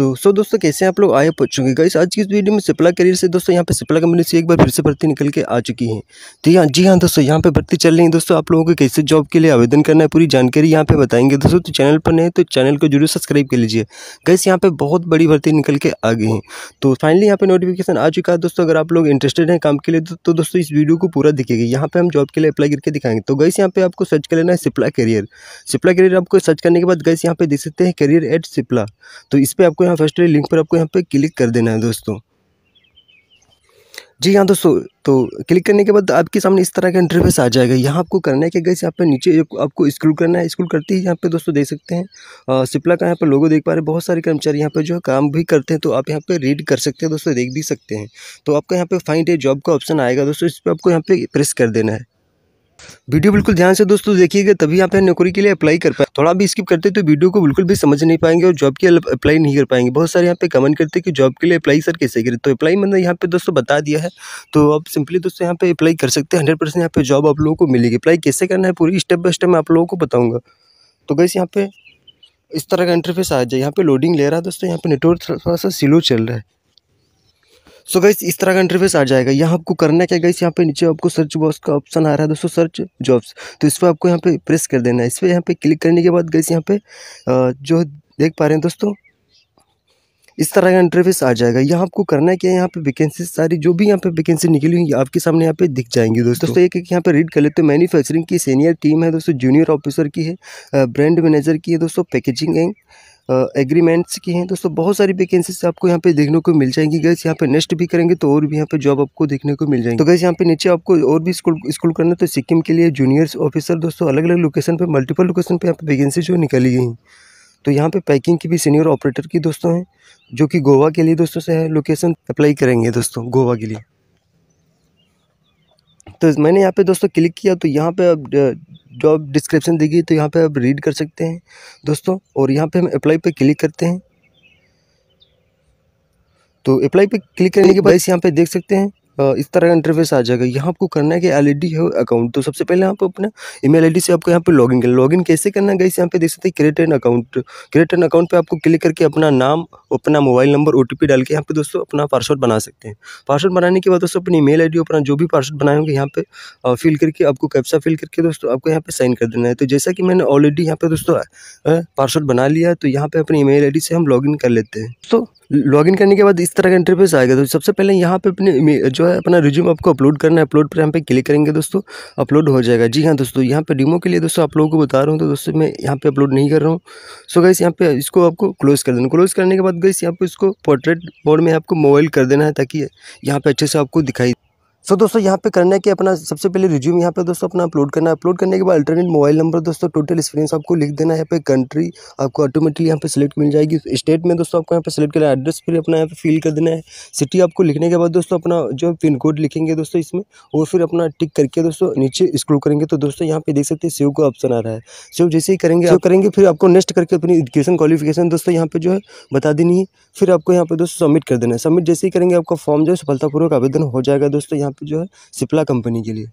दोस्तों सो दोस्तों कैसे आप लोग आए पहुँचोगे गाइस आज की इस वीडियो में सिप्ला करियर से दोस्तों यहाँ पे सिप्ला कंपनी से एक बार फिर से भर्ती निकल के आ चुकी है तो यहाँ जी हाँ दोस्तों यहाँ पे भर्ती चल रही है दोस्तों आप लोगों को कैसे जॉब के लिए आवेदन करना है पूरी जानकारी यहाँ पे बताएंगे दोस्तों तो चैनल पर नहीं तो चैनल को जरूर सब्सक्राइब कर लीजिए गाइस यहाँ पर बहुत बड़ी भर्ती निकल के आ गई है तो फाइनली यहाँ पर नोटिफिकेशन आ चुका है दोस्तों अगर आप लोग इंटरेस्टेड हैं काम के लिए तो, तो दोस्तों इस वीडियो को पूरा दिखेगी यहाँ पर हम जॉब के लिए अप्लाई करके दिखाएंगे तो गाइस यहाँ पे आपको सर्च कर लेना है सिप्ला करियर सिप्ला करियर आपको सर्च करने के बाद गाइस यहाँ पे देख सकते हैं करियर एट सिप्ला तो इस पर आपको यहाँ फर्स्ट लिंक पर आपको यहाँ पे क्लिक कर देना है दोस्तों जी हाँ दोस्तों तो क्लिक करने के बाद आपके सामने इस तरह का इंटरफेस आ जाएगा यहाँ आपको करना है कि गैस यहाँ पे नीचे आपको स्क्रॉल करना है स्क्रॉल करते ही यहाँ पे दोस्तों देख सकते हैं सिप्ला का यहाँ पर लोगो देख पा रहे हैं बहुत सारे कर्मचारी यहाँ पे जो है काम भी करते हैं तो आप यहाँ पे रीड कर सकते हैं दोस्तों देख भी सकते हैं तो आपका यहाँ पर फाइंड ए जॉब का ऑप्शन आएगा दोस्तों इस पर आपको यहाँ पर प्रेस कर देना है वीडियो बिल्कुल ध्यान से दोस्तों देखिएगा तभी आप नौकरी के लिए अप्लाई कर पाए थोड़ा भी स्किप करते तो वीडियो को बिल्कुल भी समझ नहीं पाएंगे और जॉब के लिए अप्लाई नहीं कर पाएंगे बहुत सारे यहाँ पे कमेंट करते कि जॉब के लिए अप्लाई सर कैसे करें तो अप्लाई मैंने यहाँ पे दोस्तों बता दिया है तो आप सिंपली दोस्तों यहाँ पे अप्लाई कर सकते हैं हंड्रेड परसेंट यहाँ पे जॉब आप लोगों को मिलेगी अप्लाई कैसे करना है पूरी स्टेप बाय स्टेप मैं आप लोगों को बताऊँगा तो गैस यहाँ पे इस तरह का इंटरफेस आ जाए यहाँ पे लोडिंग ले रहा है दोस्तों यहाँ पे नेटवर्क थोड़ा सा स्लो चल रहा है सो गई इस तरह का इंटरफेस आ जाएगा यहाँ आपको करना क्या गई यहाँ पे नीचे आपको सर्च बॉक्स का ऑप्शन आ रहा है दोस्तों सर्च जॉब्स तो इस पर आपको यहाँ पे प्रेस कर देना है इस पर यहाँ पे क्लिक करने के बाद गई यहाँ पे जो देख पा रहे हैं दोस्तों इस तरह का इंटरफेस आ जाएगा यहाँ आपको करना है क्या यहाँ पे वैकेंसी सारी जो भी यहाँ पे वैकेंसी निकली हुई आपके सामने यहाँ पे दिख जाएंगी दोस्तों दोस्तों एक एक यहाँ पे रीड कर लेते हैं मैन्युफैक्चरिंग की सीनियर टीम है दोस्तों जूनियर ऑफिसर की है ब्रांड मैनेजर की है दोस्तों पैकेजिंग एंड एग्रीमेंट्स की हैं दोस्तों बहुत सारी वैकेंसीज आपको यहाँ पे देखने को मिल जाएंगी गैस यहाँ पे नेक्स्ट भी करेंगे तो और भी यहाँ पे जॉब आपको देखने को मिल जाएंगे तो गैस यहाँ पे नीचे आपको और भी स्कूल स्कूल करना तो सिक्किम के लिए जूनियर्स ऑफिसर दोस्तों अलग अलग लोकेशन पर मल्टीपल लोकेशन पर यहाँ पर वैकेंसी जो निकाली गई तो यहाँ पे पैकिंग की भी सीनियर ऑपरेटर की दोस्तों हैं जो कि गोवा के लिए दोस्तों से है लोकेशन अप्लाई करेंगे दोस्तों गोवा के लिए तो मैंने यहाँ पे दोस्तों क्लिक किया तो यहाँ पे जॉब डिस्क्रिप्शन दी गई तो यहाँ पे आप रीड कर सकते हैं दोस्तों और यहाँ पे हम अप्लाई पे क्लिक करते हैं तो अप्लाई पे क्लिक करने के बाद यहाँ पे देख सकते हैं इस तरह का इंटरफेस आ जाएगा यहाँ आपको करना है कि एल e है अकाउंट तो सबसे पहले आप अपना ई मेल से आपको यहाँ पे लॉगिन लॉग इन कैसे करना है इस यहाँ पे देख सकते हैं create an account create an account पर आपको क्लिक करके अपना नाम अपना मोबाइल नंबर ओ डाल के यहाँ पे दोस्तों अपना पासवर्ड बना सकते हैं पासवर्ड बनाने के बाद दोस्तों अपनी ईमेल आई अपना जो भी पासवर्ड बनाए होंगे यहाँ पे फिल करके आपको कैप्सा फिल करके दोस्तों आपको यहाँ पे साइन कर देना है तो जैसा कि मैंने ऑलरेडी यहाँ पे दोस्तों पासवर्ड बना लिया तो यहाँ पे अपनी ईमेल आईडी से हम लॉगिन कर लेते हैं तो लॉगिन करने के बाद इस तरह का इंटरफेस आएगा तो सबसे पहले यहाँ पे अपने जो है अपना रिज्यूम आपको अपलोड करना है अपलोड पर यहाँ पे क्लिक करेंगे दोस्तों अपलोड हो जाएगा जी हाँ दोस्तों यहाँ पे डिमो के लिए दोस्तों आप लोगों को बता रहा हूँ तो दोस्तों मैं यहाँ पे अपलोड नहीं कर रहा हूँ सो गई यहाँ पे इसको आपको क्लोज़ कर देना क्लोज़ करने के बाद गई यहाँ पे इसको पोर्ट्रेट मोड में आपको मोबाइल कर देना है ताकि यहाँ पर अच्छे से आपको दिखाई सो so, दोस्तों यहाँ पे करना है कि अपना सबसे पहले रिज्यूम यहाँ पे दोस्तों अपना अपलोड करना है अपलोड करने के बाद अल्टरनेट मोबाइल नंबर दोस्तों टोटल स्क्रीन आपको लिख देना है यहाँ पे कंट्री आपको ऑटोमेटिकली यहाँ पे सिलेक्ट मिल जाएगी स्टेट में दोस्तों आपको यहाँ पे सिलेक्ट करना है एड्रेस फिर अपना यहाँ पे फिल कर देना है सिटी आपको लिखने के बाद दोस्तों अपना जो पिन कोड लिखेंगे दोस्तों इसमें और फिर अपना टिक करके दोस्तों नीचे स्क्रोल करेंगे तो दोस्तों यहाँ पे देख सकते हैं सेव का ऑप्शन आ रहा है सेव जैसे ही करेंगे आप करेंगे फिर आपको नेक्स्ट करके अपनी एजुकेशन क्वालिफिकेशन दोस्तों यहाँ पे जो है बता देनी है फिर आपको यहाँ पे दोस्तों सबमिट कर देना है सबमिट जैसे ही करेंगे आपका फॉर्म जो है सफलतापूर्वक आवेदन हो जाएगा दोस्तों यहाँ जो है सिप्ला कंपनी के लिए